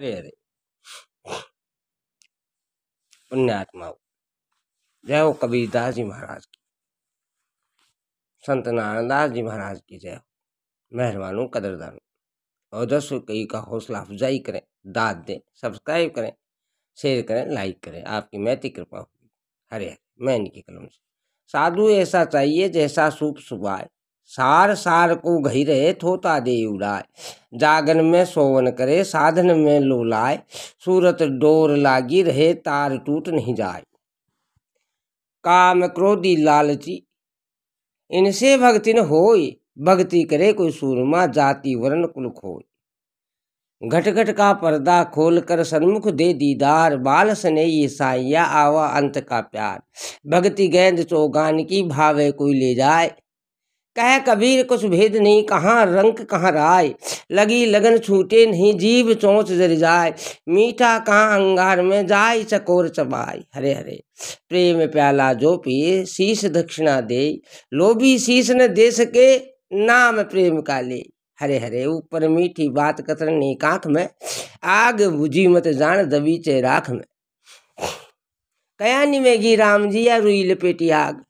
हरे हरे पुण्यात्मा जय हो कबीरदास जी महाराज की संत नारायण दास जी महाराज की जय हो मेहरबान कदरदानों और दस कई का हौसला अफजाई करें दाद दें सब्सक्राइब करें शेयर करें लाइक करें आपकी मैत्री कृपा होगी हरे हरे मैं इनकी कलम से साधु ऐसा चाहिए जैसा सूप सुबाए सार सार को घई रहे थोता दे उड़ाए जागन में सोवन करे साधन में लोलाए सूरत डोर लागी रहे तार टूट नहीं जाए काम क्रोधी लालची इनसे भक्ति न होय भक्ति करे कोई सूरमा जाति वर्ण कुल खोय घटघट का पर्दा खोल कर सन्मुख दे दीदार बाल सने ये साइया आवा अंत का प्यार भक्ति गेंद चौगान की भावे कोई ले जाए कह कबीर कुछ भेद नहीं कहाँ रंक कहाँ राय लगी लगन छूटे नहीं जीव चोंच जर जाए मीठा कहाँ अंगार में जाय चकोर चबाई हरे हरे प्रेम प्याला जो पिए शीश दक्षिणा दे लोभी शीश न दे सके नाम प्रेम का ले हरे हरे ऊपर मीठी बात कतर नहीं आँख में आग बुझी मत जान दबीचे राख में कयानी में घी राम जिया रुई लपेटी आग